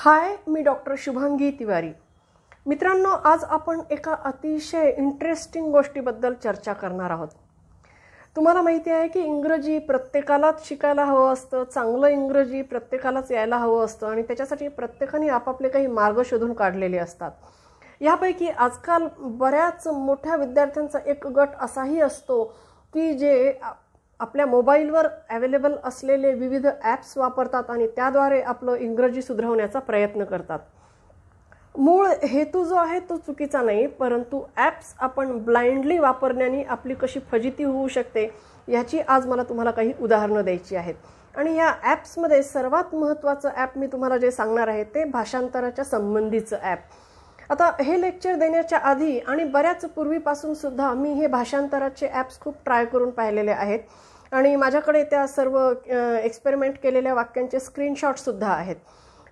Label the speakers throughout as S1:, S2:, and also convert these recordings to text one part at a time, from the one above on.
S1: हाय मी डॉक्टर शुभांगी तिवारी मित्रांनो आज आपण एका अतिशय इंटरेस्टिंग गोष्टीबद्दल चर्चा करणार आहोत तुम्हाला माहिती आहे की इंग्रजी प्रत्येकालाच शिकायला हवं असतं चांगलं इंग्रजी प्रत्येकालाच यायला हवं असतं आणि त्याच्यासाठी प्रत्येकाने आपापले काही मार्ग शोधून काढलेले असतात यापैकी आजकाल बऱ्याच मोठ्या विद्यार्थ्यांचा एक गट असाही असतो की जे आपल्या मोबाईलवर अवेलेबल असलेले विविध ॲप्स वापरतात आणि त्याद्वारे आपलं इंग्रजी सुधारवण्याचा प्रयत्न करतात मूळ हेतू जो आहे तो चुकीचा नाही परंतु ॲप्स आपण ब्लाइंडली वापरण्याने आपली कशी फजिती होऊ शकते याची आज मला तुम्हाला काही उदाहरणं द्यायची आहेत आणि ह्या ॲप्समध्ये सर्वात महत्त्वाचं ॲप मी तुम्हाला जे सांगणार आहे ते भाषांतराच्या संबंधीचं ॲप आता हे लेक्चर देण्याच्या आधी आणि बऱ्याच पूर्वीपासून सुद्धा मी हे भाषांतराचे ॲप्स खूप ट्राय करून पाहिलेले आहेत आणि माझ्याकडे त्या सर्व एक्सपेरिमेंट केलेल्या वाक्यांचे स्क्रीनशॉटसुद्धा आहेत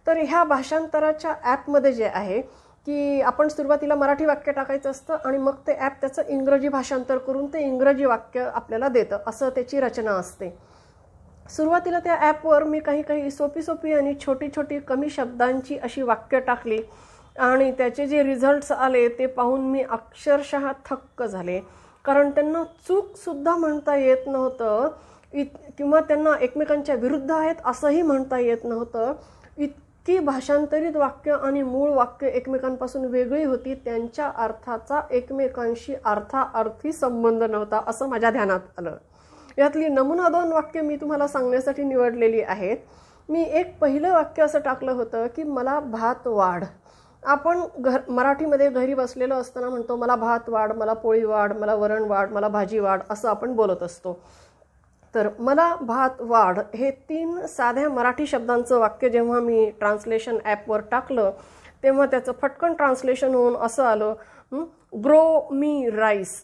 S1: तर ह्या भाषांतराच्या ॲपमध्ये जे आहे की आपण सुरुवातीला मराठी वाक्य टाकायचं असतं आणि मग ते ॲप त्याचं इंग्रजी भाषांतर करून ते इंग्रजी वाक्य आपल्याला देतं असं त्याची रचना असते सुरुवातीला त्या ॲपवर मी काही काही सोपी सोपी आणि छोटी छोटी कमी शब्दांची अशी वाक्य टाकली आणि त्याचे जे रिझल्ट्स आले ते पाहून मी अक्षरशः थक्क झाले कारण त्यांना चूकसुद्धा म्हणता येत नव्हतं इत किंवा त्यांना एकमेकांच्या विरुद्ध आहेत असंही म्हणता येत नव्हतं इतकी भाषांतरित वाक्य आणि मूळ वाक्य एकमेकांपासून वेगळी होती त्यांच्या अर्थाचा एकमेकांशी अर्थाअर्थी संबंध नव्हता असं माझ्या ध्यानात आलं यातली नमुना दोन वाक्य मी तुम्हाला सांगण्यासाठी निवडलेली आहेत मी एक पहिलं वाक्य असं टाकलं होतं की मला भात वाढ आपण घर मराठीमध्ये घरी बसलेलो असताना म्हणतो मला भात वाढ मला पोळी वाढ मला वरण वाढ मला भाजी वाढ असं आपण बोलत असतो तर मला भात वाढ हे तीन साध्या मराठी शब्दांचं वाक्य जेव्हा मी ट्रान्सलेशन ॲपवर टाकलं तेव्हा त्याचं फटकन ट्रान्सलेशन होऊन असं आलं ग्रो मी राईस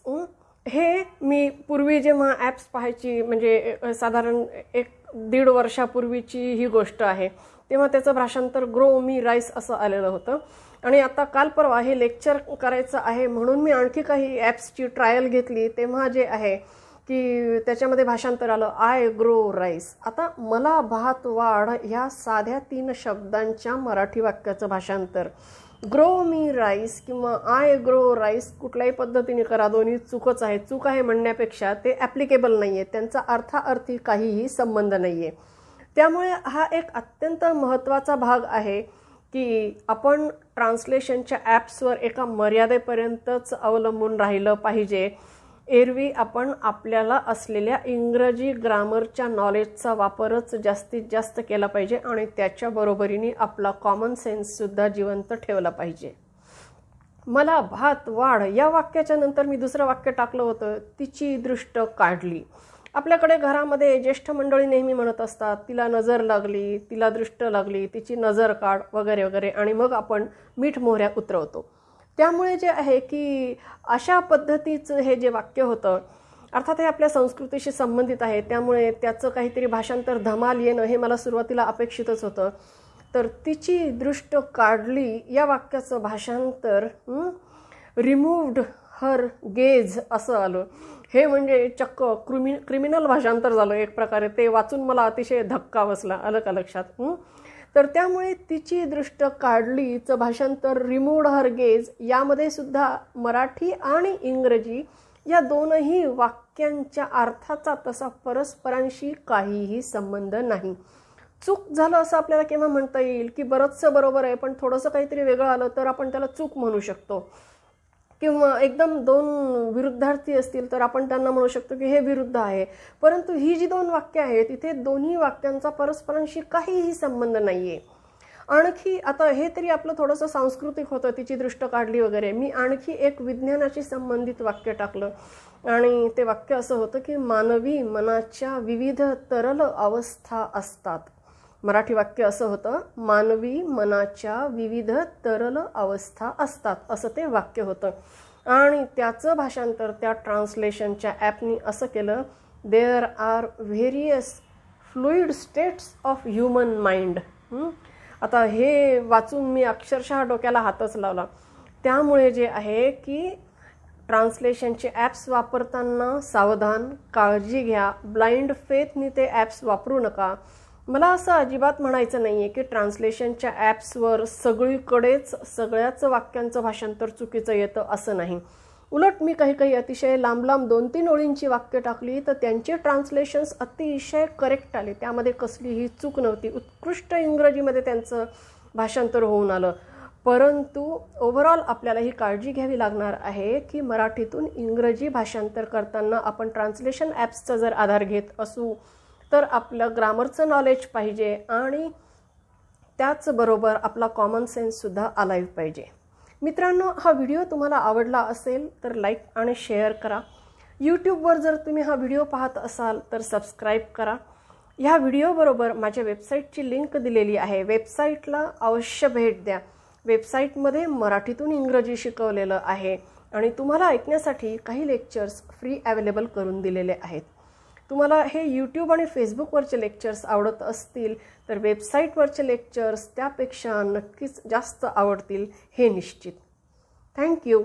S1: हे मी पूर्वी जेव्हा ॲप्स पाहायची म्हणजे साधारण एक दीड वर्षापूर्वीची ही गोष्ट आहे तेव्हा त्याचं भाषांतर ग्रो मी राईस असं आलेलं होतं आणि आता काल परवा हे लेक्चर करायचं आहे म्हणून मी आणखी काही ॲप्सची ट्रायल घेतली तेव्हा जे आहे की त्याच्यामध्ये भाषांतर आलं आय ग्रो राईस आता मला भात वाढ ह्या साध्या तीन शब्दांच्या मराठी वाक्याचं भाषांतर ग्रो मी राईस किंवा आय ग्रो राईस कुठल्याही पद्धतीने करा दोन्ही चुकच आहे चूक आहे म्हणण्यापेक्षा ते ॲप्लिकेबल नाही आहे त्यांचा अर्थाअर्थी काहीही संबंध नाही आहे त्यामुळे हा एक अत्यंत महत्त्वाचा भाग आहे की आपण ट्रान्सलेशनच्या ॲप्सवर एका मर्यादेपर्यंतच अवलंबून राहिलं पाहिजे एरवी आपण आपल्याला असलेल्या इंग्रजी ग्रामरच्या नॉलेजचा वापरच जास्तीत जास्त केला पाहिजे आणि त्याच्या बरोबरीने आपला कॉमन सेन्ससुद्धा जिवंत ठेवला पाहिजे मला भात वाढ या वाक्याच्या नंतर मी दुसरं वाक्य टाकलं होतं तिची दृष्ट काढली आपल्याकडे घरामध्ये ज्येष्ठ मंडळी नेहमी म्हणत असतात तिला नजर लागली तिला दृष्ट लागली तिची नजर काढ वगैरे वगैरे आणि मग आपण मीठ मोहऱ्या उतरवतो त्यामुळे जे आहे की अशा पद्धतीचं हे जे वाक्य होतं अर्थात हे आपल्या संस्कृतीशी संबंधित आहे त्यामुळे त्याचं काहीतरी भाषांतर धमाल येणं हे मला सुरुवातीला अपेक्षितच होतं तर तिची दृष्ट काढली या वाक्याचं भाषांतर रिमूव्ड हर गेज असं आलं हे म्हणजे चक्क क्रिमि क्रिमिनल भाषांतर झालं एक प्रकारे ते वाचून मला अतिशय धक्का बसला अलग अलक्षात तर त्यामुळे तिची दृष्ट काढलीचं भाषांतर रिमूड हर गेज यामध्ये सुद्धा मराठी आणि इंग्रजी या दोनही वाक्यांच्या अर्थाचा तसा परस्परांशी काहीही संबंध नाही चूक झालं असं आपल्याला केव्हा म्हणता येईल की बरंचसं बरोबर आहे पण थोडंसं काहीतरी वेगळं आलं तर आपण त्याला चूक म्हणू शकतो किंवा एकदम दोन विरुद्धार्थी असतील तर आपण त्यांना म्हणू शकतो की हे विरुद्ध आहे परंतु ही जी दोन वाक्य आहेत इथे दोन्ही वाक्यांचा परस्परांशी काहीही संबंध नाही आहे आणखी आता हे तरी आपलं थोडंसं सांस्कृतिक होतं तिची दृष्ट काढली वगैरे मी आणखी एक विज्ञानाशी संबंधित वाक्य टाकलं आणि ते वाक्य असं होतं की मानवी मनाच्या विविध तरल अवस्था असतात मराठी वाक्य असं होतं मानवी मनाच्या विविध तरल अवस्था असतात असं ते वाक्य होतं आणि त्याचं भाषांतर त्या ट्रान्सलेशनच्या ॲपनी असं केलं there are various fluid states of human mind आता हे वाचून मी अक्षरशः डोक्याला हातच लावला त्यामुळे जे आहे की ट्रान्सलेशनचे ॲप्स वापरताना सावधान काळजी घ्या ब्लाइंड फेथनी ते ॲप्स वापरू नका मला असं अजिबात म्हणायचं नाही आहे की ट्रान्सलेशनच्या ॲप्सवर सगळीकडेच सगळ्याच वाक्यांचं भाषांतर चुकीचं येतं असं नाही उलट मी काही काही अतिशय लांब लांब दोन तीन ओळींची वाक्य टाकली तर त्यांचे ट्रान्सलेशन्स अतिशय करेक्ट आले त्यामध्ये कसलीही चूक नव्हती उत्कृष्ट इंग्रजीमध्ये त्यांचं भाषांतर होऊन आलं परंतु ओव्हरऑल आपल्याला ही काळजी घ्यावी लागणार आहे की मराठीतून इंग्रजी भाषांतर करताना आपण ट्रान्सलेशन ॲप्सचा जर आधार घेत असू तर आपलं ग्रामरचं नॉलेज पाहिजे आणि त्याचबरोबर आपला कॉमन सेन्ससुद्धा आलाईव्ह पाहिजे मित्रांनो हा व्हिडिओ तुम्हाला आवडला असेल तर लाईक आणि शेअर करा यूट्यूबवर जर तुम्ही हा व्हिडिओ पाहत असाल तर सबस्क्राईब करा ह्या व्हिडिओबरोबर माझ्या वेबसाईटची लिंक दिलेली आहे वेबसाईटला अवश्य भेट द्या वेबसाईटमध्ये मराठीतून इंग्रजी शिकवलेलं आहे आणि तुम्हाला ऐकण्यासाठी काही लेक्चर्स फ्री अवेलेबल करून दिलेले आहेत तुम्हाला हे यूट्यूब आणि फेसबुकवरचे लेक्चर्स आवडत असतील तर वेबसाईटवरचे लेक्चर्स त्यापेक्षा नक्कीच जास्त आवडतील हे निश्चित थँक्यू